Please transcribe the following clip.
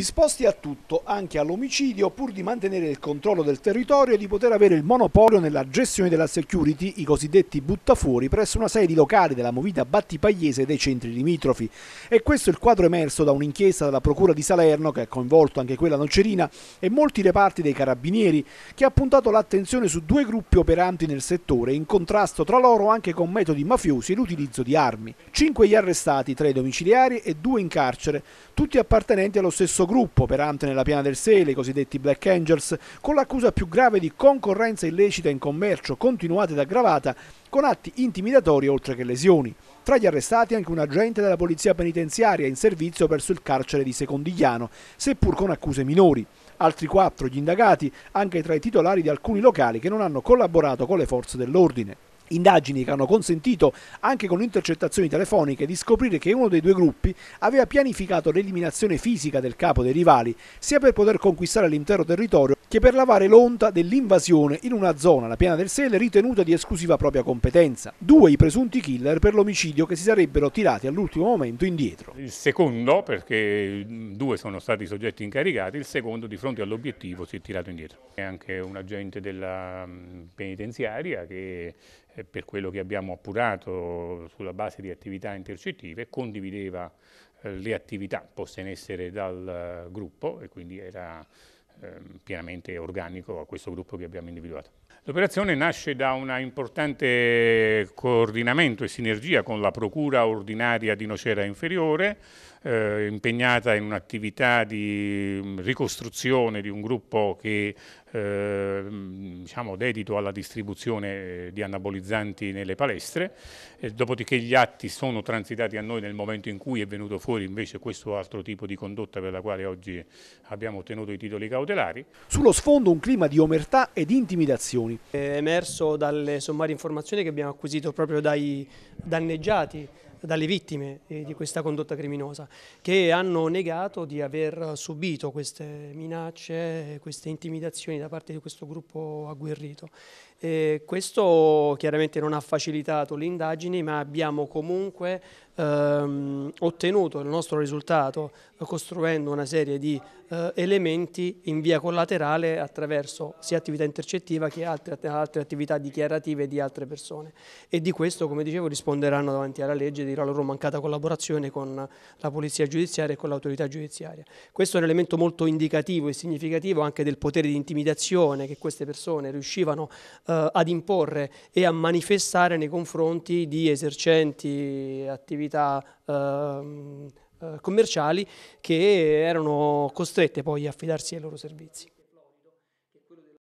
disposti a tutto, anche all'omicidio, pur di mantenere il controllo del territorio e di poter avere il monopolio nella gestione della security, i cosiddetti buttafuori, presso una serie di locali della movita battipagliese dei centri limitrofi. E questo è il quadro emerso da un'inchiesta della Procura di Salerno, che ha coinvolto anche quella nocerina, e molti reparti dei carabinieri, che ha puntato l'attenzione su due gruppi operanti nel settore, in contrasto tra loro anche con metodi mafiosi e l'utilizzo di armi. Cinque gli arrestati, tre domiciliari e due in carcere, tutti appartenenti allo stesso gruppo gruppo operante nella piana del Sele, i cosiddetti Black Angels, con l'accusa più grave di concorrenza illecita in commercio continuata ed aggravata con atti intimidatori oltre che lesioni. Tra gli arrestati anche un agente della polizia penitenziaria in servizio presso il carcere di Secondigliano, seppur con accuse minori. Altri quattro gli indagati, anche tra i titolari di alcuni locali che non hanno collaborato con le forze dell'ordine. Indagini che hanno consentito, anche con intercettazioni telefoniche, di scoprire che uno dei due gruppi aveva pianificato l'eliminazione fisica del capo dei rivali, sia per poter conquistare l'intero territorio che per lavare l'onta dell'invasione in una zona, la piana del Sele, ritenuta di esclusiva propria competenza. Due i presunti killer per l'omicidio che si sarebbero tirati all'ultimo momento indietro. Il secondo, perché due sono stati i soggetti incaricati, il secondo di fronte all'obiettivo si è tirato indietro. È anche un agente della mm, penitenziaria che eh, per quello che abbiamo appurato sulla base di attività intercettive condivideva eh, le attività poste in essere dal eh, gruppo e quindi era Ehm, pienamente organico a questo gruppo che abbiamo individuato. L'operazione nasce da un importante coordinamento e sinergia con la Procura ordinaria di Nocera Inferiore, eh, impegnata in un'attività di ricostruzione di un gruppo che eh, diciamo, dedito alla distribuzione eh, di anabolizzanti nelle palestre, eh, dopodiché gli atti sono transitati a noi nel momento in cui è venuto fuori invece questo altro tipo di condotta per la quale oggi abbiamo ottenuto i titoli cautelari. Sullo sfondo un clima di omertà e di intimidazioni. È emerso dalle sommarie informazioni che abbiamo acquisito proprio dai danneggiati dalle vittime eh, di questa condotta criminosa, che hanno negato di aver subito queste minacce, queste intimidazioni da parte di questo gruppo agguerrito. E eh, questo chiaramente non ha facilitato le indagini, ma abbiamo comunque ehm, ottenuto il nostro risultato eh, costruendo una serie di eh, elementi in via collaterale attraverso sia attività intercettiva che altre, altre, attività dichiarative di altre persone e di questo come dicevo risponderanno davanti alla legge della loro mancata collaborazione con la polizia giudiziaria e con l'autorità giudiziaria. Questo è un elemento molto indicativo e significativo anche del potere di intimidazione che queste persone riuscivano eh, ad imporre e a manifestare nei confronti di esercenti attività attività ehm, eh, commerciali che erano costrette poi a affidarsi ai loro servizi.